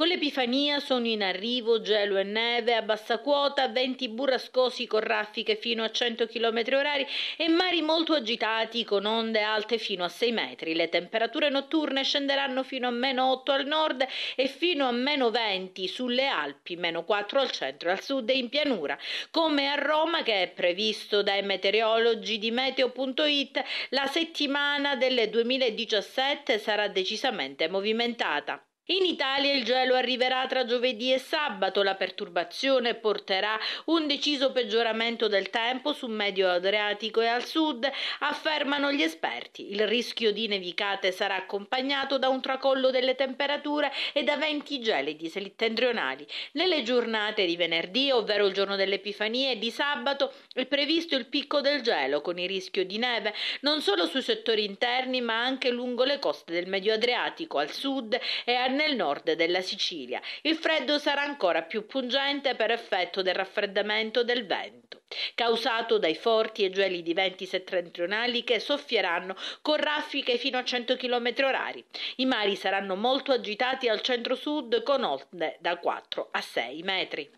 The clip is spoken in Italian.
Con l'Epifania sono in arrivo gelo e neve a bassa quota, venti burrascosi con raffiche fino a 100 km orari e mari molto agitati con onde alte fino a 6 metri. Le temperature notturne scenderanno fino a meno 8 al nord e fino a meno 20 sulle Alpi, meno 4 al centro, e al sud e in pianura. Come a Roma, che è previsto dai meteorologi di meteo.it, la settimana del 2017 sarà decisamente movimentata. In Italia il gelo arriverà tra giovedì e sabato, la perturbazione porterà un deciso peggioramento del tempo su medio Adriatico e al sud, affermano gli esperti. Il rischio di nevicate sarà accompagnato da un tracollo delle temperature e da venti gelidi settentrionali. Nelle giornate di venerdì, ovvero il giorno dell'Epifania e di sabato, è previsto il picco del gelo con il rischio di neve non solo sui settori interni ma anche lungo le coste del medio Adriatico, al sud e a nord nel nord della Sicilia. Il freddo sarà ancora più pungente per effetto del raffreddamento del vento, causato dai forti e gelidi venti settentrionali che soffieranno con raffiche fino a 100 km orari. I mari saranno molto agitati al centro-sud con onde da 4 a 6 metri.